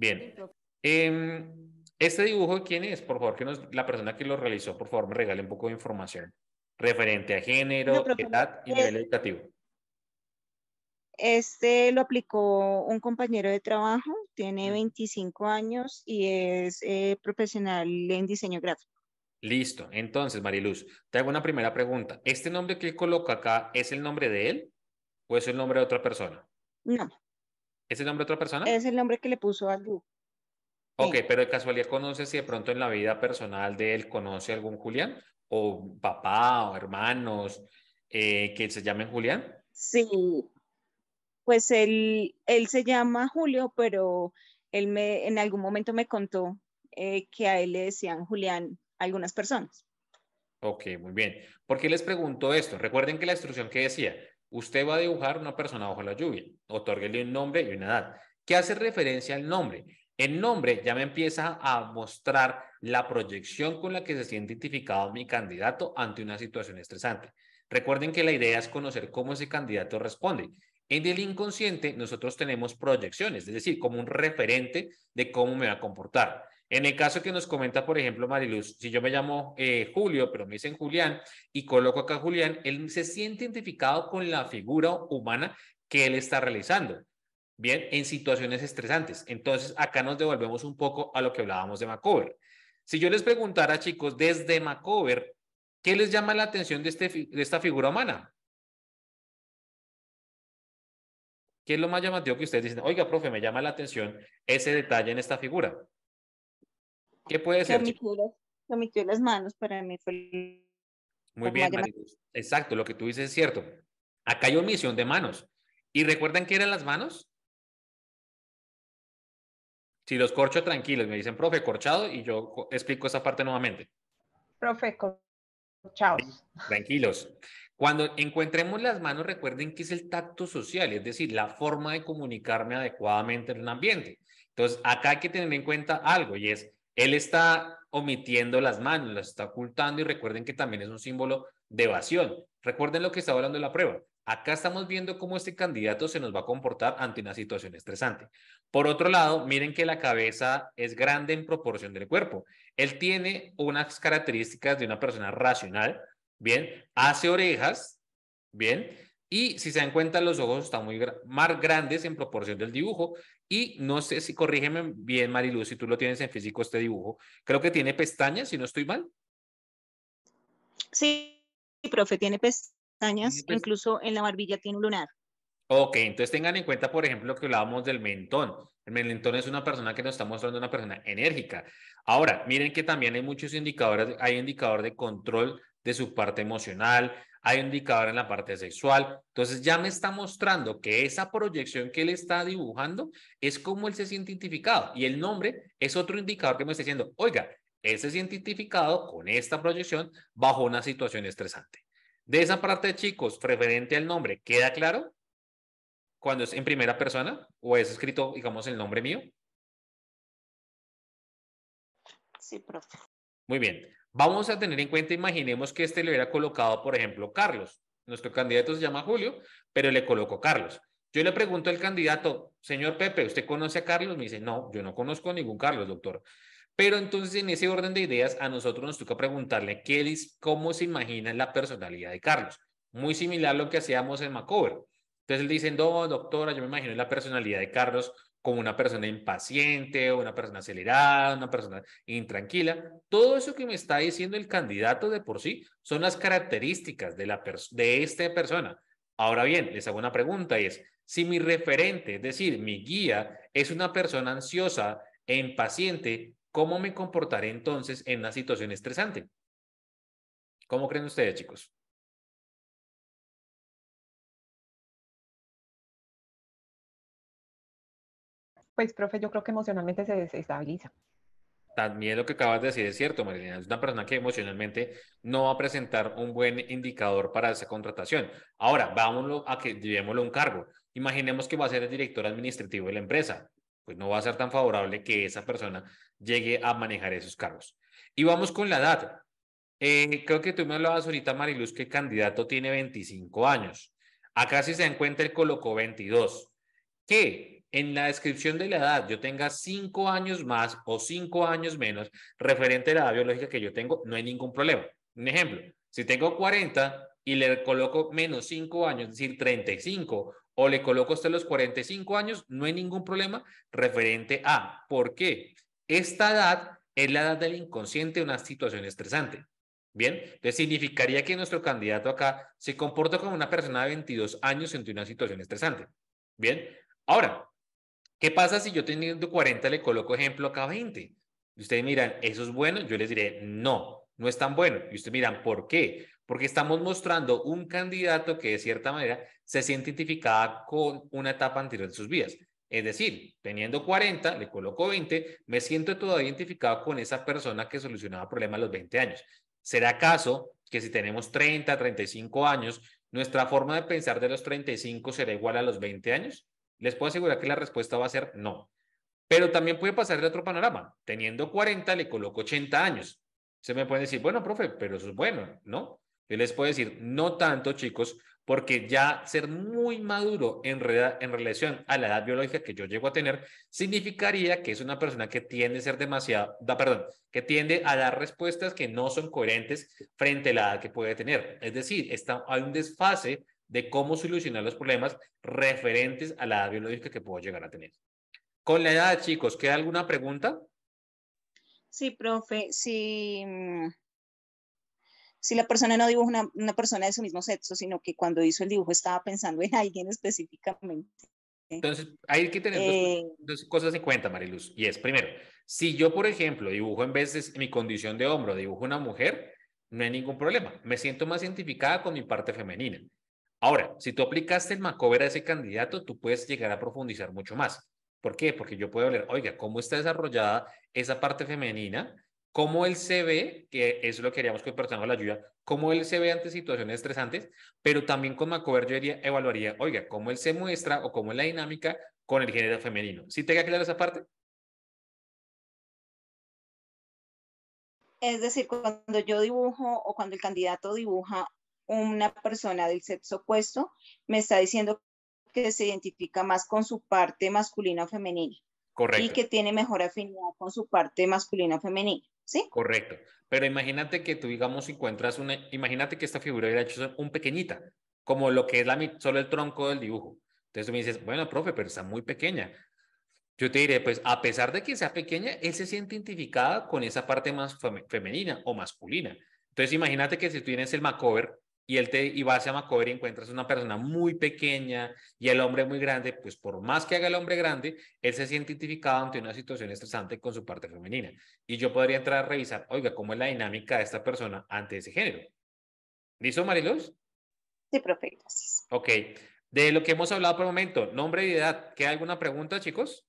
Bien. Em, este dibujo, ¿quién es? Por favor, que la persona que lo realizó, por favor, me regale un poco de información referente a género, edad y nivel educativo. Este lo aplicó un compañero de trabajo, tiene 25 años y es eh, profesional en diseño gráfico. Listo. Entonces, Mariluz, te hago una primera pregunta. ¿Este nombre que él coloca acá es el nombre de él o es el nombre de otra persona? No, ¿Es el nombre de otra persona? Es el nombre que le puso a Lu. Ok, pero de casualidad conoce si de pronto en la vida personal de él conoce algún Julián, o papá, o hermanos eh, que se llamen Julián. Sí, pues él, él se llama Julio, pero él me, en algún momento me contó eh, que a él le decían Julián algunas personas. Ok, muy bien. ¿Por qué les pregunto esto? Recuerden que la instrucción que decía, Usted va a dibujar una persona bajo la lluvia. Otórguele un nombre y una edad. ¿Qué hace referencia al nombre? El nombre ya me empieza a mostrar la proyección con la que se siente identificado mi candidato ante una situación estresante. Recuerden que la idea es conocer cómo ese candidato responde. En el inconsciente nosotros tenemos proyecciones, es decir, como un referente de cómo me va a comportar. En el caso que nos comenta, por ejemplo, Mariluz, si yo me llamo eh, Julio, pero me dicen Julián y coloco acá Julián, él se siente identificado con la figura humana que él está realizando, ¿bien? En situaciones estresantes. Entonces, acá nos devolvemos un poco a lo que hablábamos de Macover. Si yo les preguntara, chicos, desde Macover, ¿qué les llama la atención de, este, de esta figura humana? ¿Qué es lo más llamativo que ustedes dicen? Oiga, profe, me llama la atención ese detalle en esta figura. ¿Qué puede ser? Se omitió las manos, para mí Muy bien, Exacto, lo que tú dices es cierto. Acá hay omisión de manos. ¿Y recuerdan qué eran las manos? Si los corcho tranquilos, me dicen, profe, corchado, y yo explico esa parte nuevamente. Profe, corchado. Tranquilos. Cuando encontremos las manos, recuerden que es el tacto social, es decir, la forma de comunicarme adecuadamente en un ambiente. Entonces, acá hay que tener en cuenta algo y es, él está omitiendo las manos, las está ocultando y recuerden que también es un símbolo de evasión. Recuerden lo que estaba hablando en la prueba. Acá estamos viendo cómo este candidato se nos va a comportar ante una situación estresante. Por otro lado, miren que la cabeza es grande en proporción del cuerpo. Él tiene unas características de una persona racional, bien, hace orejas, bien, y si se dan cuenta, los ojos están muy más grandes en proporción del dibujo y no sé si, corrígeme bien, Mariluz, si tú lo tienes en físico este dibujo. Creo que tiene pestañas, si no estoy mal. Sí, profe, tiene pestañas, incluso en la barbilla tiene un lunar. Ok, entonces tengan en cuenta, por ejemplo, que hablábamos del mentón. El mentón es una persona que nos está mostrando una persona enérgica. Ahora, miren que también hay muchos indicadores, hay indicador de control de su parte emocional, hay un indicador en la parte sexual. Entonces ya me está mostrando que esa proyección que él está dibujando es como él se siente identificado. Y el nombre es otro indicador que me está diciendo, oiga, él se siente identificado con esta proyección bajo una situación estresante. De esa parte, chicos, referente al nombre, ¿queda claro? Cuando es en primera persona o es escrito, digamos, el nombre mío. Sí, profe. Muy bien. Vamos a tener en cuenta, imaginemos que este le hubiera colocado, por ejemplo, Carlos. Nuestro candidato se llama Julio, pero le colocó Carlos. Yo le pregunto al candidato, señor Pepe, ¿usted conoce a Carlos? Me dice, no, yo no conozco ningún Carlos, doctor. Pero entonces en ese orden de ideas a nosotros nos toca preguntarle qué cómo se imagina la personalidad de Carlos. Muy similar a lo que hacíamos en Macover. Entonces él dice, no, doctora, yo me imagino la personalidad de Carlos como una persona impaciente, una persona acelerada, una persona intranquila. Todo eso que me está diciendo el candidato de por sí son las características de, la de esta persona. Ahora bien, les hago una pregunta y es, si mi referente, es decir, mi guía, es una persona ansiosa e impaciente, ¿cómo me comportaré entonces en una situación estresante? ¿Cómo creen ustedes, chicos? pues, profe, yo creo que emocionalmente se desestabiliza. También lo que acabas de decir es cierto, Marilena. Es una persona que emocionalmente no va a presentar un buen indicador para esa contratación. Ahora, vámonos a que llevémoslo a un cargo. Imaginemos que va a ser el director administrativo de la empresa. Pues no va a ser tan favorable que esa persona llegue a manejar esos cargos. Y vamos con la edad. Eh, creo que tú me hablabas ahorita, Mariluz, que el candidato tiene 25 años. Acá si se encuentra el colocó 22. ¿Qué? en la descripción de la edad yo tenga cinco años más o cinco años menos referente a la edad biológica que yo tengo, no hay ningún problema. Un ejemplo, si tengo 40 y le coloco menos cinco años, es decir, 35, o le coloco hasta los 45 años, no hay ningún problema referente a. ¿Por qué? Esta edad es la edad del inconsciente, una situación estresante. Bien, entonces significaría que nuestro candidato acá se comporta como una persona de 22 años en una situación estresante. Bien, ahora, ¿Qué pasa si yo teniendo 40 le coloco ejemplo acá 20? Y ustedes miran, ¿eso es bueno? Yo les diré, no, no es tan bueno. Y ustedes miran, ¿por qué? Porque estamos mostrando un candidato que de cierta manera se siente identificado con una etapa anterior de sus vidas. Es decir, teniendo 40, le coloco 20, me siento todavía identificado con esa persona que solucionaba problemas a los 20 años. ¿Será acaso que si tenemos 30, 35 años, nuestra forma de pensar de los 35 será igual a los 20 años? Les puedo asegurar que la respuesta va a ser no. Pero también puede pasar de otro panorama. Teniendo 40, le coloco 80 años. Se me puede decir, bueno, profe, pero eso es bueno, ¿no? Yo les puedo decir, no tanto, chicos, porque ya ser muy maduro en, en relación a la edad biológica que yo llego a tener significaría que es una persona que tiende a ser demasiado, perdón, que tiende a dar respuestas que no son coherentes frente a la edad que puede tener. Es decir, está, hay un desfase de cómo solucionar los problemas referentes a la edad biológica que puedo llegar a tener. Con la edad, chicos, ¿queda alguna pregunta? Sí, profe, si, mm, si la persona no dibuja una, persona de su mismo sexo, sino que cuando hizo el dibujo estaba pensando en alguien específicamente. Entonces, hay que tener dos, eh, dos, cosas en cuenta, Mariluz. Y es, primero, si yo, por ejemplo, dibujo en vez de mi condición de hombro, dibujo una mujer, no hay ningún problema. Me siento más identificada con mi parte femenina. Ahora, si tú aplicaste el macover a ese candidato, tú puedes llegar a profundizar mucho más. ¿Por qué? Porque yo puedo ver, oiga, cómo está desarrollada esa parte femenina, cómo él se ve, que es lo queríamos que con la ayuda, cómo él se ve ante situaciones estresantes, pero también con Macover yo evaluaría, oiga, cómo él se muestra o cómo es la dinámica con el género femenino. ¿Sí te queda clara esa parte? Es decir, cuando yo dibujo o cuando el candidato dibuja una persona del sexo opuesto me está diciendo que se identifica más con su parte masculina o femenina. Correcto. Y que tiene mejor afinidad con su parte masculina o femenina. ¿Sí? Correcto. Pero imagínate que tú, digamos, encuentras una. Imagínate que esta figura hubiera hecho un pequeñita, como lo que es la, solo el tronco del dibujo. Entonces tú me dices, bueno, profe, pero está muy pequeña. Yo te diré, pues a pesar de que sea pequeña, él se siente identificada con esa parte más femenina o masculina. Entonces imagínate que si tú tienes el macover, y él te y vas a Macover y encuentras una persona muy pequeña y el hombre muy grande, pues por más que haga el hombre grande, él se siente identificado ante una situación estresante con su parte femenina. Y yo podría entrar a revisar, oiga, ¿cómo es la dinámica de esta persona ante ese género? ¿Listo, Mariluz? Sí, profe, gracias. Ok. De lo que hemos hablado por el momento, nombre y edad, ¿queda alguna pregunta, chicos?